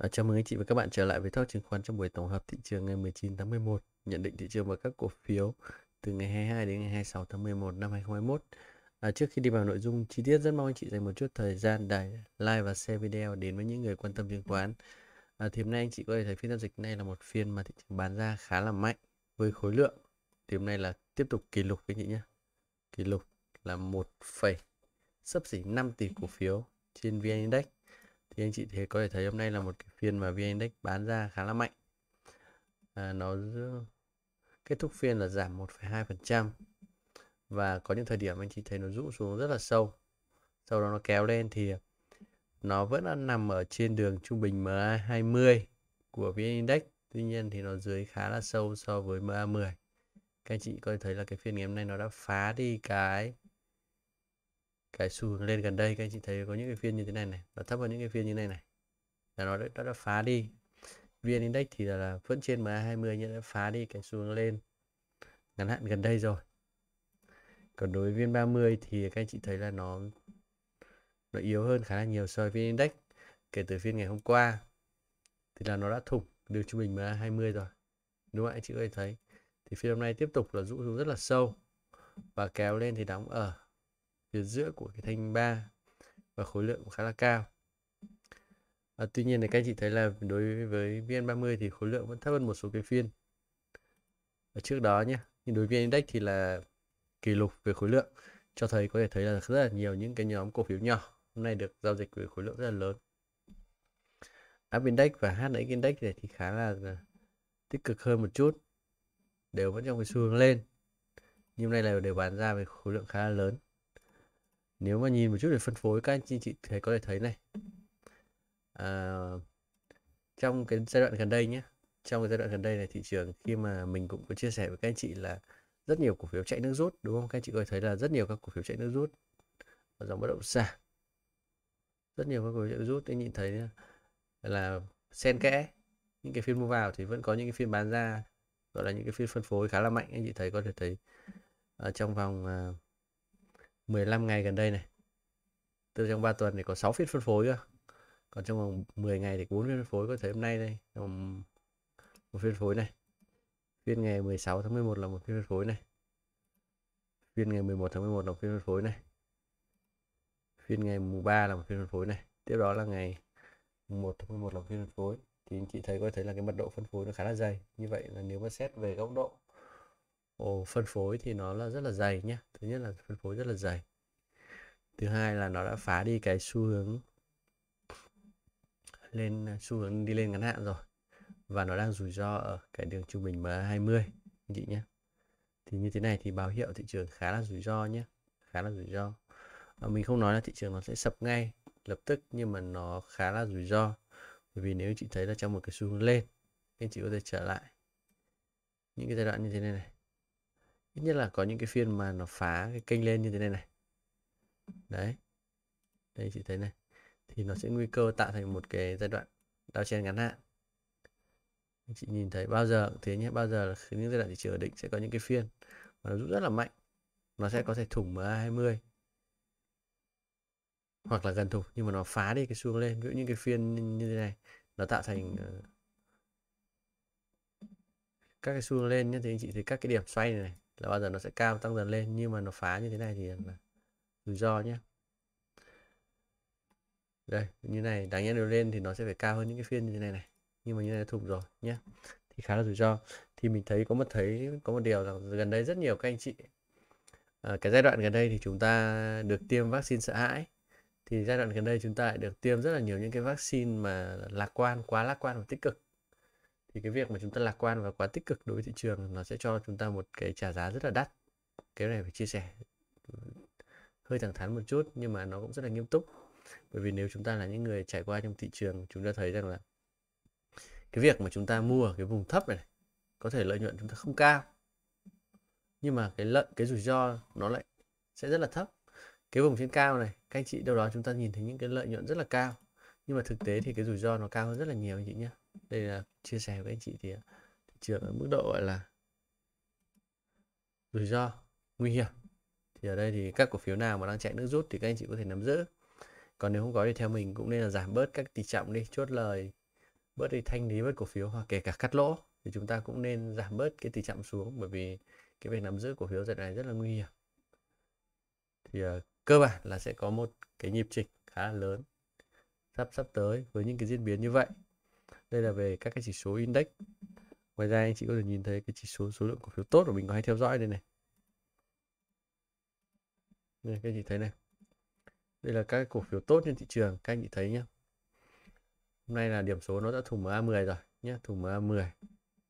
À, chào mừng anh chị và các bạn trở lại với Talk chứng khoán trong buổi tổng hợp thị trường ngày 19 tháng 11, nhận định thị trường và các cổ phiếu từ ngày 22 đến ngày 26 tháng 11 năm 2021. À, ờ, trước khi đi vào nội dung chi tiết, rất mong anh chị dành một chút thời gian để like và share video đến với những người quan tâm chứng khoán. À, thì hôm nay anh chị có thể thấy phiên giao dịch này là một phiên mà thị trường bán ra khá là mạnh với khối lượng. Thì hôm nay là tiếp tục kỷ lục anh chị nhé. Kỷ lục là 1, sấp xỉ 5 tỷ cổ phiếu trên VN Index thì anh chị thấy có thể thấy hôm nay là một cái phiên mà vn index bán ra khá là mạnh à, nó kết thúc phiên là giảm 1,2% và có những thời điểm anh chị thấy nó rũ xuống rất là sâu sau đó nó kéo lên thì nó vẫn đang nằm ở trên đường trung bình MA 20 của VN Index tuy nhiên thì nó dưới khá là sâu so với MA 10 các anh chị có thể thấy là cái phiên ngày hôm nay nó đã phá đi cái cái xu hướng lên gần đây các anh chị thấy có những cái phiên như thế này này nó thấp hơn những cái phiên như này này là nó đã, đã, đã phá đi vn index thì là, là vẫn trên ma 20 nhưng đã phá đi cái xu hướng lên ngắn hạn gần đây rồi còn đối với viên 30 thì các anh chị thấy là nó nó yếu hơn khá là nhiều so với vn index kể từ phiên ngày hôm qua thì là nó đã thủng đường trung bình MA 20 rồi đúng không anh chị có thể thấy thì phiên hôm nay tiếp tục là rũ xuống rất là sâu và kéo lên thì đóng ở phía giữa của cái thanh ba và khối lượng cũng khá là cao à, tuy nhiên thì các anh chị thấy là đối với VN30 thì khối lượng vẫn thấp hơn một số cái phiên ở trước đó nhé nhưng đối với VN Index thì là kỷ lục về khối lượng cho thấy có thể thấy là rất là nhiều những cái nhóm cổ phiếu nhỏ hôm nay được giao dịch với khối lượng rất là lớn Up Index và HNX Index này thì khá là tích cực hơn một chút đều vẫn trong cái xu hướng lên nhưng hôm nay là đều bán ra với khối lượng khá là lớn nếu mà nhìn một chút về phân phối các anh chị chị thấy có thể thấy này à, trong cái giai đoạn gần đây nhé trong cái giai đoạn gần đây này thị trường khi mà mình cũng có chia sẻ với các anh chị là rất nhiều cổ phiếu chạy nước rút đúng không các anh chị có thể thấy là rất nhiều các cổ phiếu chạy nước rút ở dòng bất động sản rất nhiều các cổ phiếu chạy nước rút anh nhìn thấy là xen kẽ những cái phiên mua vào thì vẫn có những cái phiên bán ra gọi là những cái phiên phân phối khá là mạnh anh chị thấy có thể thấy ở à, trong vòng uh, 15 ngày gần đây này từ trong 3 tuần thì có 6 phiên phân phối cơ còn trong vòng 10 ngày thì 4 phiên phân phối có thể hôm nay đây một phiên phối này phiên ngày 16 tháng 11 là một phiên phân phối này phiên ngày 11 tháng 11 là phiên phân phối này phiên ngày mùng 3 là một phiên phân phối này tiếp đó là ngày 1 tháng 11 là phiên phân phối thì anh chị thấy có thể là cái mật độ phân phối nó khá là dày như vậy là nếu mà xét về góc độ ồ phân phối thì nó là rất là dày nhé thứ nhất là phân phối rất là dày thứ hai là nó đã phá đi cái xu hướng lên xu hướng đi lên ngắn hạn rồi và nó đang rủi ro ở cái đường trung bình MA20 anh chị nhé thì như thế này thì báo hiệu thị trường khá là rủi ro nhé khá là rủi ro à, mình không nói là thị trường nó sẽ sập ngay lập tức nhưng mà nó khá là rủi ro bởi vì nếu chị thấy là trong một cái xu hướng lên anh chị có thể trở lại những cái giai đoạn như thế này này ít nhất là có những cái phiên mà nó phá cái kênh lên như thế này này đấy đây chị thấy này thì nó sẽ nguy cơ tạo thành một cái giai đoạn đao chen ngắn hạn chị nhìn thấy bao giờ thế nhé bao giờ là những giai đoạn thị trường ổn định sẽ có những cái phiên mà nó rút rất là mạnh nó sẽ có thể thủng MA20 hoặc là gần thủng nhưng mà nó phá đi cái xu lên ví dụ những cái phiên như thế này nó tạo thành ờ, các cái xu lên nhé thì anh chị thấy các cái điểm xoay này, này là bao giờ nó sẽ cao tăng dần lên nhưng mà nó phá như thế này thì là rủi ro nhé đây như này đánh nhau nó lên thì nó sẽ phải cao hơn những cái phiên như thế này này nhưng mà như này thủng rồi nhé thì khá là rủi ro thì mình thấy có một thấy có một điều rằng gần đây rất nhiều các anh chị à, cái giai đoạn gần đây thì chúng ta được tiêm vaccine sợ hãi thì giai đoạn gần đây chúng ta lại được tiêm rất là nhiều những cái vaccine mà lạc quan quá lạc quan và tích cực thì cái việc mà chúng ta lạc quan và quá tích cực đối với thị trường nó sẽ cho chúng ta một cái trả giá rất là đắt cái này phải chia sẻ ừ, hơi thẳng thắn một chút nhưng mà nó cũng rất là nghiêm túc bởi vì nếu chúng ta là những người trải qua trong thị trường chúng ta thấy rằng là cái việc mà chúng ta mua ở cái vùng thấp này, này có thể lợi nhuận chúng ta không cao nhưng mà cái lợi cái rủi ro nó lại sẽ rất là thấp cái vùng trên cao này các anh chị đâu đó chúng ta nhìn thấy những cái lợi nhuận rất là cao nhưng mà thực tế thì cái rủi ro nó cao hơn rất là nhiều anh chị nhé đây là chia sẻ với anh chị thì à, thị trường ở mức độ gọi là rủi ro nguy hiểm thì ở đây thì các cổ phiếu nào mà đang chạy nước rút thì các anh chị có thể nắm giữ còn nếu không có thì theo mình cũng nên là giảm bớt các tỷ trọng đi chốt lời bớt đi thanh lý bớt cổ phiếu hoặc kể cả cắt lỗ thì chúng ta cũng nên giảm bớt cái tỷ trọng xuống bởi vì cái việc nắm giữ cổ phiếu giật này rất là nguy hiểm thì uh, cơ bản là sẽ có một cái nhịp trình khá là lớn sắp sắp tới với những cái diễn biến như vậy đây là về các cái chỉ số index ngoài ra anh chị có thể nhìn thấy cái chỉ số số lượng cổ phiếu tốt của mình có hay theo dõi đây này đây, các anh chị thấy này đây là các cổ phiếu tốt trên thị trường các anh chị thấy nhé hôm nay là điểm số nó đã thủng MA10 rồi nhé thủng MA10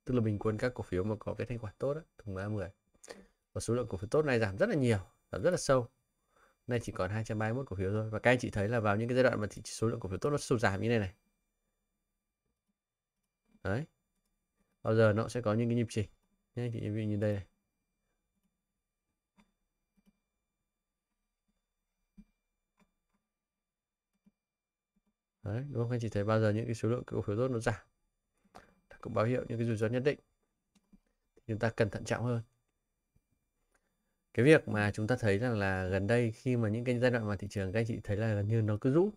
tức là bình quân các cổ phiếu mà có cái thanh khoản tốt đó, thủng MA10 và số lượng cổ phiếu tốt này giảm rất là nhiều giảm rất là sâu nay chỉ còn 231 cổ phiếu thôi và các anh chị thấy là vào những cái giai đoạn mà thị số lượng cổ phiếu tốt nó sâu giảm như này này đấy bao giờ nó sẽ có những cái nhịp chỉnh nhé thì ví dụ như đây này đấy đúng không anh chị thấy bao giờ những cái số lượng cổ phiếu tốt nó giảm nó cũng báo hiệu những cái rủi ro nhất định thì chúng ta cần thận trọng hơn cái việc mà chúng ta thấy rằng là gần đây khi mà những cái giai đoạn mà thị trường các anh chị thấy là gần như nó cứ rũ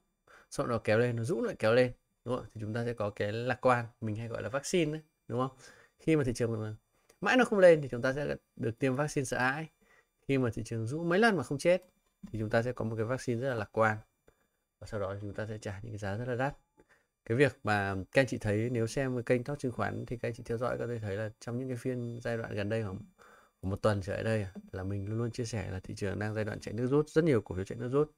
sau đó kéo lên nó rũ lại kéo lên đúng không? thì chúng ta sẽ có cái lạc quan mình hay gọi là vaccine đấy, đúng không khi mà thị trường mãi nó không lên thì chúng ta sẽ được tiêm vaccine sợ hãi khi mà thị trường rũ mấy lần mà không chết thì chúng ta sẽ có một cái vaccine rất là lạc quan và sau đó chúng ta sẽ trả những cái giá rất là đắt cái việc mà các anh chị thấy nếu xem cái kênh talk chứng khoán thì các anh chị theo dõi có thể thấy là trong những cái phiên giai đoạn gần đây khoảng, khoảng một tuần trở lại đây là mình luôn luôn chia sẻ là thị trường đang giai đoạn chạy nước rút rất nhiều cổ phiếu chạy nước rút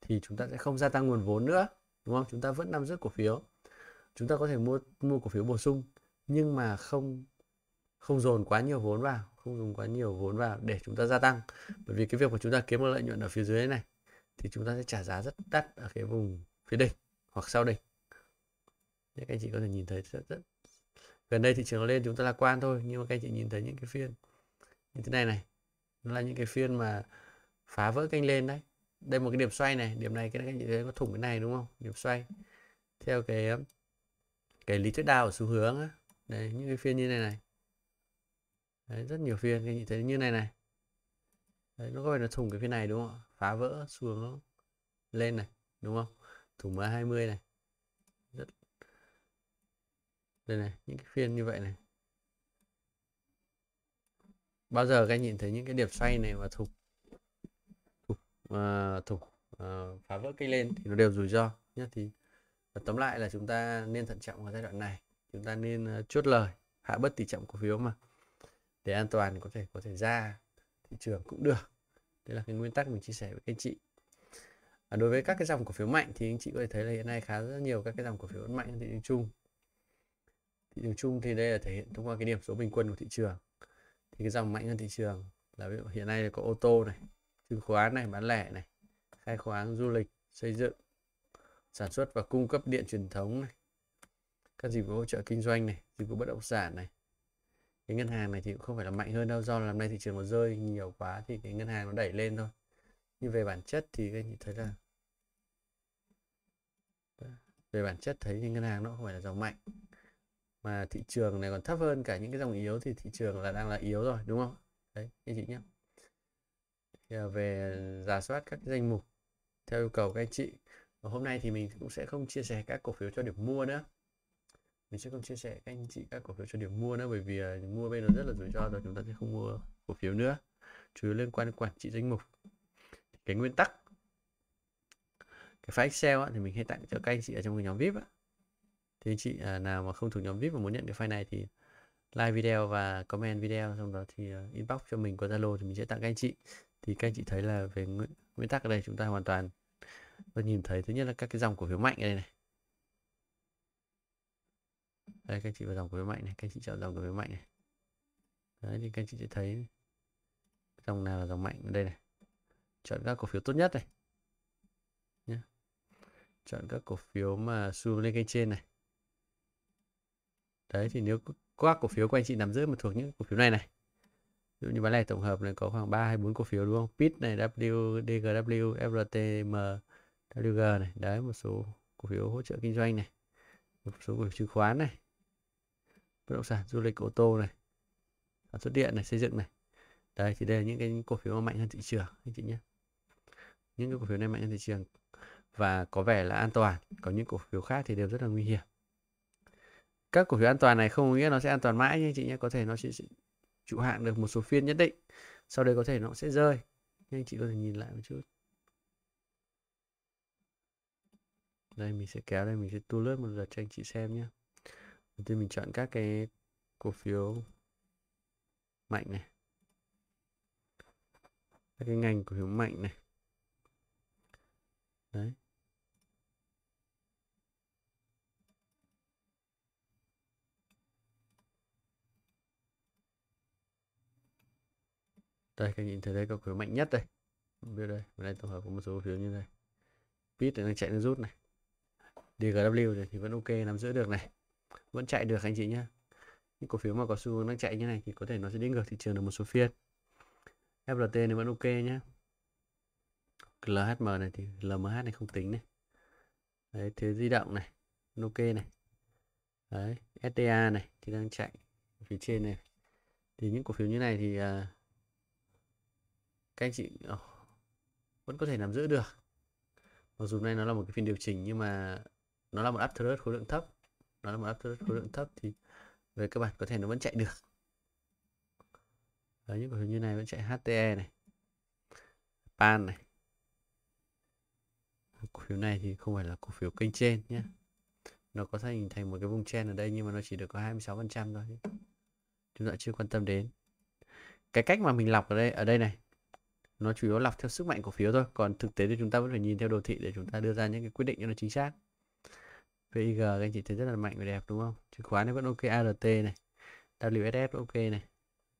thì chúng ta sẽ không gia tăng nguồn vốn nữa đúng không chúng ta vẫn nắm giữ cổ phiếu chúng ta có thể mua mua cổ phiếu bổ sung nhưng mà không không dồn quá nhiều vốn vào không dùng quá nhiều vốn vào để chúng ta gia tăng bởi vì cái việc mà chúng ta kiếm một lợi nhuận ở phía dưới này thì chúng ta sẽ trả giá rất đắt ở cái vùng phía đây hoặc sau đây các anh chị có thể nhìn thấy rất, rất gần đây thị trường nó lên chúng ta lạc quan thôi nhưng mà các anh chị nhìn thấy những cái phiên như thế này này nó là những cái phiên mà phá vỡ kênh lên đấy đây một cái điểm xoay này điểm này cái này có thủng cái này đúng không điểm xoay theo cái cái lý thuyết đa của xu hướng á đấy những cái phiên như này này đấy, rất nhiều phiên cái nhìn thấy như này này đấy, nó có phải là thủng cái phiên này đúng không phá vỡ xuống lên này đúng không thủng mã 20 này rất đây này những cái phiên như vậy này bao giờ các anh nhìn thấy những cái điểm xoay này và thủng uh, ờ, thủng uh, ờ, phá vỡ cây lên thì nó đều rủi ro nhé thì ờ, tóm lại là chúng ta nên thận trọng ở giai đoạn này chúng ta nên uh, chốt lời hạ bất tỷ trọng cổ phiếu mà để an toàn có thể có thể ra thị trường cũng được đây là cái nguyên tắc mình chia sẻ với các anh chị à, đối với các cái dòng cổ phiếu mạnh thì anh chị có thể thấy là hiện nay khá rất nhiều các cái dòng cổ phiếu mạnh trên thị trường chung thị trường chung thì đây là thể hiện thông qua cái điểm số bình quân của thị trường thì cái dòng mạnh hơn thị trường là ví dụ hiện nay có ô tô này chứng khoán này bán lẻ này khai khoáng du lịch xây dựng sản xuất và cung cấp điện truyền thống này các dịch vụ hỗ trợ kinh doanh này dịch vụ bất động sản này cái ngân hàng này thì cũng không phải là mạnh hơn đâu do là năm nay thị trường nó rơi nhiều quá thì cái ngân hàng nó đẩy lên thôi như về bản chất thì anh thấy là về bản chất thấy những ngân hàng nó không phải là dòng mạnh mà thị trường này còn thấp hơn cả những cái dòng yếu thì thị trường là đang là yếu rồi đúng không đấy anh chị nhé về giả soát các danh mục theo yêu cầu các anh chị và hôm nay thì mình cũng sẽ không chia sẻ các cổ phiếu cho điểm mua nữa mình sẽ không chia sẻ các anh chị các cổ phiếu cho điểm mua nữa bởi vì à, mua bên nó rất là rủi ro rồi chúng ta sẽ không mua cổ phiếu nữa chủ yếu liên quan đến quản trị danh mục cái nguyên tắc cái file Excel á, thì mình hay tặng cho các anh chị ở trong cái nhóm VIP á. thì anh chị à, nào mà không thuộc nhóm VIP và muốn nhận cái file này thì like video và comment video xong đó thì à, inbox cho mình qua Zalo thì mình sẽ tặng các anh chị thì các anh chị thấy là về nguyên, nguyên tắc ở đây chúng ta hoàn toàn và nhìn thấy thứ nhất là các cái dòng cổ phiếu mạnh ở đây này đây các anh chị vào dòng cổ phiếu mạnh này các anh chị chọn dòng cổ phiếu mạnh này đấy thì các anh chị sẽ thấy dòng nào là dòng mạnh ở đây này chọn các cổ phiếu tốt nhất này nhé chọn các cổ phiếu mà xu lên kênh trên này đấy thì nếu các cổ phiếu của anh chị nắm giữ mà thuộc những cổ phiếu này này ví dụ như bán lẻ tổng hợp này có khoảng 3 hay 4 cổ phiếu đúng không PIT này WDGW FRTM WG này đấy một số cổ phiếu hỗ trợ kinh doanh này một số cổ phiếu chứng khoán này bất động sản du lịch ô tô này sản xuất điện này xây dựng này đấy thì đây là những cái cổ phiếu mà mạnh hơn thị trường anh chị nhé những cái cổ phiếu này mạnh hơn thị trường và có vẻ là an toàn Có những cổ phiếu khác thì đều rất là nguy hiểm các cổ phiếu an toàn này không nghĩa nó sẽ an toàn mãi nha anh chị nhé có thể nó sẽ trụ hạng được một số phiên nhất định sau đây có thể nó sẽ rơi nhưng anh chị có thể nhìn lại một chút đây mình sẽ kéo đây mình sẽ tu lướt một lượt cho anh chị xem nhé đầu tiên mình chọn các cái cổ phiếu mạnh này các cái ngành cổ phiếu mạnh này đấy đây các nhìn thấy đây cổ phiếu mạnh nhất đây biết đây ở đây tổng hợp có một số cổ phiếu như này pit này đang chạy nó rút này DGW này thì vẫn ok nắm giữ được này vẫn chạy được anh chị nhé những cổ phiếu mà có xu hướng đang chạy như này thì có thể nó sẽ đi ngược thị trường được một số phiên FLT này vẫn ok nhé LHM này thì LMH này không tính này đấy thế di động này ok này đấy STA này thì đang chạy phía trên này thì những cổ phiếu như này thì uh, các anh chị oh, vẫn có thể nắm giữ được mặc dù nay nó là một cái phiên điều chỉnh nhưng mà nó là một After khối lượng thấp nó là một After khối lượng ừ. thấp thì về các bạn có thể nó vẫn chạy được Đấy, những cổ phiếu như này vẫn chạy HTE này PAN này cổ phiếu này thì không phải là cổ phiếu kênh trên nhé ừ. nó có thể hình thành một cái vùng trên ở đây nhưng mà nó chỉ được có 26 phần trăm thôi chúng ta chưa quan tâm đến cái cách mà mình lọc ở đây ở đây này nó chủ yếu lọc theo sức mạnh cổ phiếu thôi còn thực tế thì chúng ta vẫn phải nhìn theo đồ thị để chúng ta đưa ra những cái quyết định cho nó chính xác VIG các anh chị thấy rất là mạnh và đẹp đúng không chứng khoán nó vẫn ok ART này WSF ok này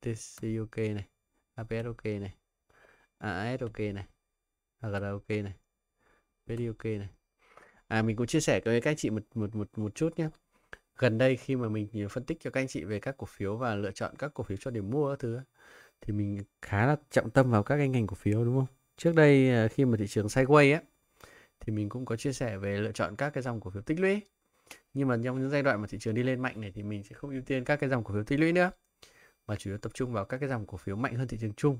TC ok này APS ok này AS ok này AGR ok này PD ok này à mình cũng chia sẻ với các anh chị một một một một chút nhé gần đây khi mà mình phân tích cho các anh chị về các cổ phiếu và lựa chọn các cổ phiếu cho điểm mua các thứ thì mình khá là trọng tâm vào các cái ngành cổ phiếu đúng không? Trước đây à, khi mà thị trường sideways ấy thì mình cũng có chia sẻ về lựa chọn các cái dòng cổ phiếu tích lũy. Nhưng mà trong những giai đoạn mà thị trường đi lên mạnh này thì mình sẽ không ưu tiên các cái dòng cổ phiếu tích lũy nữa mà chủ yếu tập trung vào các cái dòng cổ phiếu mạnh hơn thị trường chung.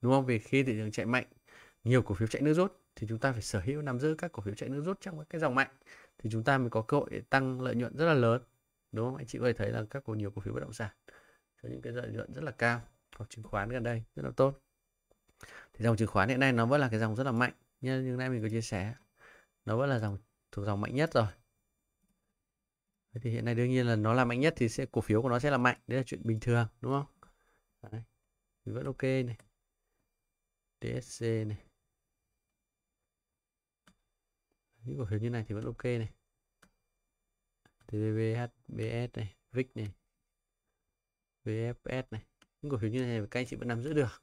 Đúng không? Vì khi thị trường chạy mạnh, nhiều cổ phiếu chạy nước rút thì chúng ta phải sở hữu nắm giữ các cổ phiếu chạy nước rút trong các cái dòng mạnh thì chúng ta mới có cơ hội để tăng lợi nhuận rất là lớn. Đúng không? Anh chị có thể thấy là các cổ nhiều cổ phiếu bất động sản có những cái lợi nhuận rất là cao của chứng khoán gần đây rất là tốt thì dòng chứng khoán hiện nay nó vẫn là cái dòng rất là mạnh như như nay mình có chia sẻ nó vẫn là dòng thuộc dòng mạnh nhất rồi Thế thì hiện nay đương nhiên là nó là mạnh nhất thì sẽ cổ phiếu của nó sẽ là mạnh đấy là chuyện bình thường đúng không đấy. Thì vẫn ok này TSC này những cổ phiếu như này thì vẫn ok này TVB, HBS này VIX này VFS này những cổ phiếu như này các anh chị vẫn nắm giữ được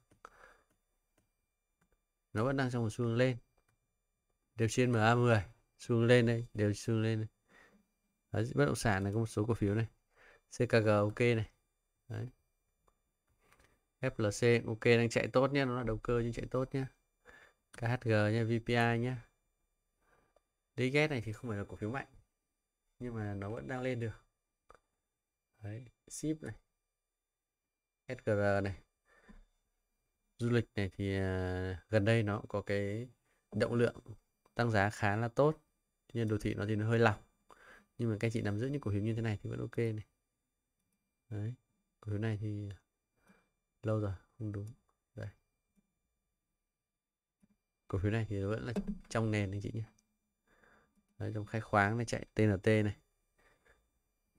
nó vẫn đang trong một xu hướng lên đều trên MA10 xu hướng lên đây đều xu hướng lên đây. Đấy, bất động sản này có một số cổ phiếu này CKG ok này Đấy. FLC ok đang chạy tốt nhé nó là đầu cơ nhưng chạy tốt nhé KHG nha VPI nhé DGS e này thì không phải là cổ phiếu mạnh nhưng mà nó vẫn đang lên được Đấy, ship này SGR à, này du lịch này thì à, gần đây nó có cái động lượng tăng giá khá là tốt tuy nhiên đồ thị nó thì nó hơi lỏng nhưng mà các chị nắm giữ những cổ phiếu như thế này thì vẫn ok này đấy cổ phiếu này thì lâu rồi không đúng đây cổ phiếu này thì vẫn là trong nền anh chị nhé đấy trong khai khoáng này chạy TNT này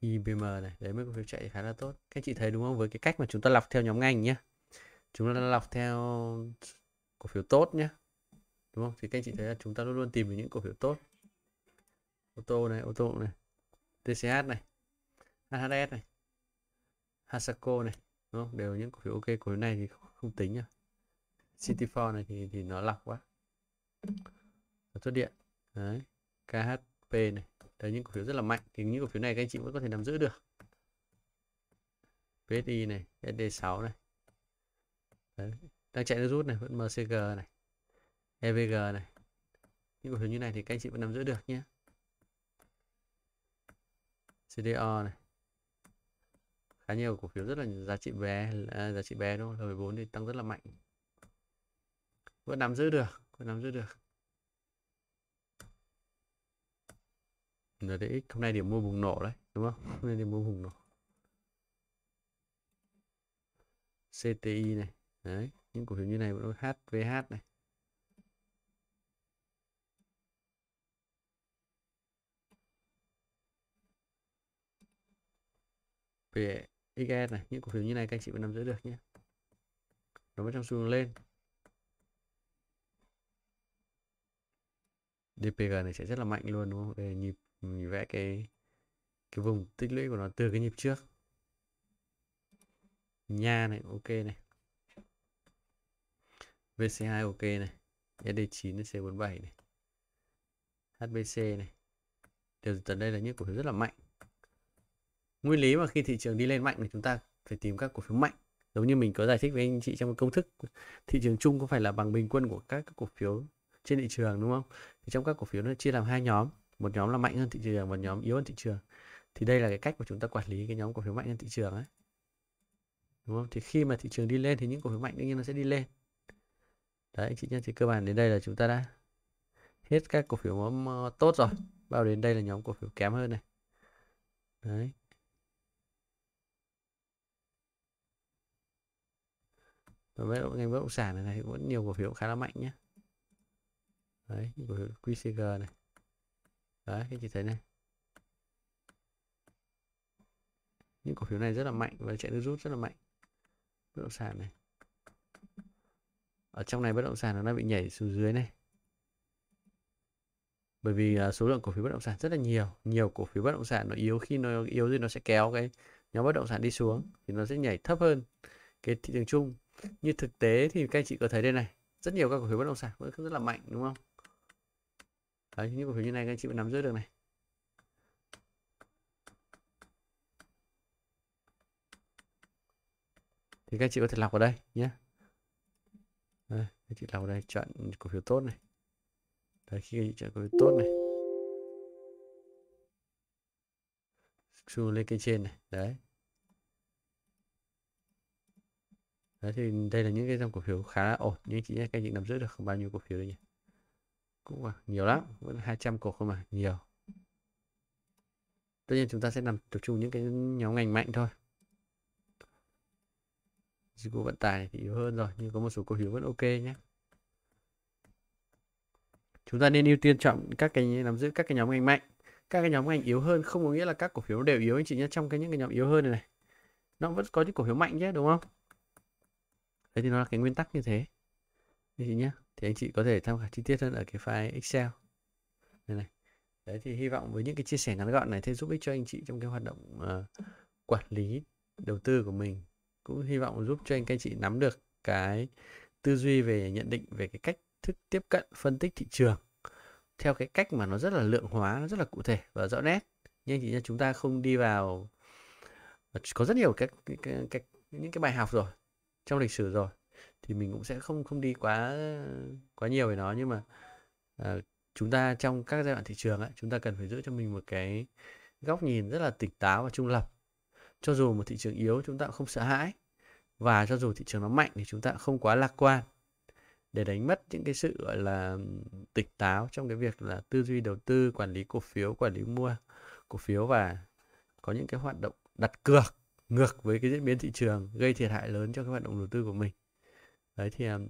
IBM e này đấy mới có phiếu chạy khá là tốt các anh chị thấy đúng không với cái cách mà chúng ta lọc theo nhóm ngành nhé chúng ta lọc theo cổ phiếu tốt nhé đúng không thì các anh chị thấy là chúng ta luôn luôn tìm được những cổ phiếu tốt ô tô này ô tô này TCH này HHS này Hasako này đúng không đều những cổ phiếu ok cổ phiếu này thì không, tính nhá City Cityfor này thì thì nó lọc quá xuất điện đấy KHP này đấy những cổ phiếu rất là mạnh thì những cổ phiếu này các anh chị vẫn có thể nắm giữ được PSI này SD6 này đấy. đang chạy nó rút này vẫn MCG này EVG này những cổ phiếu như này thì các anh chị vẫn nắm giữ được nhé CDO này khá nhiều cổ phiếu rất là giá trị bé à, giá trị bé đúng không L14 thì tăng rất là mạnh vẫn nắm giữ được vẫn nắm giữ được RTX hôm nay điểm mua bùng nổ đấy đúng không hôm nay điểm mua bùng nổ CTI này đấy những cổ phiếu như này vẫn HVH này về xs này những cổ phiếu như này các anh chị vẫn nắm giữ được nhé nó vẫn trong xu hướng lên DPG này sẽ rất là mạnh luôn đúng không? về nhịp mình vẽ cái cái vùng tích lũy của nó từ cái nhịp trước nha này ok này VC2 ok này SD9 C47 này HBC này điều tận đây là những cổ phiếu rất là mạnh nguyên lý mà khi thị trường đi lên mạnh thì chúng ta phải tìm các cổ phiếu mạnh giống như mình có giải thích với anh chị trong công thức thị trường chung có phải là bằng bình quân của các cổ phiếu trên thị trường đúng không thì trong các cổ phiếu nó chia làm hai nhóm một nhóm là mạnh hơn thị trường và nhóm yếu hơn thị trường thì đây là cái cách mà chúng ta quản lý cái nhóm cổ phiếu mạnh hơn thị trường ấy đúng không thì khi mà thị trường đi lên thì những cổ phiếu mạnh đương nhiên nó sẽ đi lên đấy anh chị nhé thì cơ bản đến đây là chúng ta đã hết các cổ phiếu tốt rồi bao đến đây là nhóm cổ phiếu kém hơn này đấy và mấy ngành bất động sản này, này vẫn nhiều cổ phiếu khá là mạnh nhé đấy cổ phiếu QCG này đấy các chị thấy này những cổ phiếu này rất là mạnh và chạy nước rút rất là mạnh bất động sản này ở trong này bất động sản nó đang bị nhảy xuống dưới này bởi vì số lượng cổ phiếu bất động sản rất là nhiều nhiều cổ phiếu bất động sản nó yếu khi nó yếu thì nó sẽ kéo cái nhóm bất động sản đi xuống thì nó sẽ nhảy thấp hơn cái thị trường chung như thực tế thì các anh chị có thấy đây này rất nhiều các cổ phiếu bất động sản vẫn rất là mạnh đúng không đấy những cổ phiếu như này các anh chị vẫn nắm giữ được này thì các anh chị có thể lọc vào đây nhé đây, các chị lọc vào đây chọn cổ phiếu tốt này đấy khi các chị chọn cổ phiếu tốt này xuống lên cái trên này đấy đấy thì đây là những cái dòng cổ phiếu khá là ổn nhưng chị nhé các anh chị nắm giữ được không bao nhiêu cổ phiếu đây nhỉ cũng à, nhiều lắm ừ. vẫn 200 cục không mà nhiều tất nhiên chúng ta sẽ làm tập trung những cái nhóm ngành mạnh thôi dịch vụ vận tải thì yếu hơn rồi nhưng có một số cổ phiếu vẫn ok nhé chúng ta nên ưu tiên chọn các cái nắm giữ các cái nhóm ngành mạnh các cái nhóm ngành yếu hơn không có nghĩa là các cổ phiếu đều yếu anh chị nhé trong cái những cái nhóm yếu hơn này này nó vẫn có những cổ phiếu mạnh chứ đúng không đấy thì nó là cái nguyên tắc như thế anh chị nhé thì anh chị có thể tham khảo chi tiết hơn ở cái file Excel này, này. đấy thì hy vọng với những cái chia sẻ ngắn gọn này sẽ giúp ích cho anh chị trong cái hoạt động uh, quản lý đầu tư của mình cũng hy vọng giúp cho anh các anh chị nắm được cái tư duy về nhận định về cái cách thức tiếp cận phân tích thị trường theo cái cách mà nó rất là lượng hóa nó rất là cụ thể và rõ nét nhưng anh chị nhá chúng ta không đi vào ờ, có rất nhiều các, các, các những cái bài học rồi trong lịch sử rồi thì mình cũng sẽ không không đi quá quá nhiều về nó nhưng mà à, chúng ta trong các giai đoạn thị trường ấy, chúng ta cần phải giữ cho mình một cái góc nhìn rất là tỉnh táo và trung lập cho dù một thị trường yếu chúng ta cũng không sợ hãi và cho dù thị trường nó mạnh thì chúng ta không quá lạc quan để đánh mất những cái sự gọi là tỉnh táo trong cái việc là tư duy đầu tư quản lý cổ phiếu quản lý mua cổ phiếu và có những cái hoạt động đặt cược ngược với cái diễn biến thị trường gây thiệt hại lớn cho cái hoạt động đầu tư của mình đấy thì um,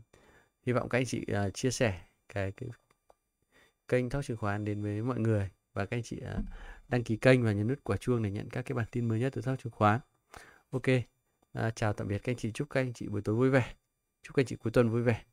hy vọng các anh chị uh, chia sẻ cái, cái kênh talk chứng khoán đến với mọi người và các anh chị uh, đăng ký kênh và nhấn nút quả chuông để nhận các cái bản tin mới nhất từ talk chứng khoán ok uh, chào tạm biệt các anh chị chúc các anh chị buổi tối vui vẻ chúc các anh chị cuối tuần vui vẻ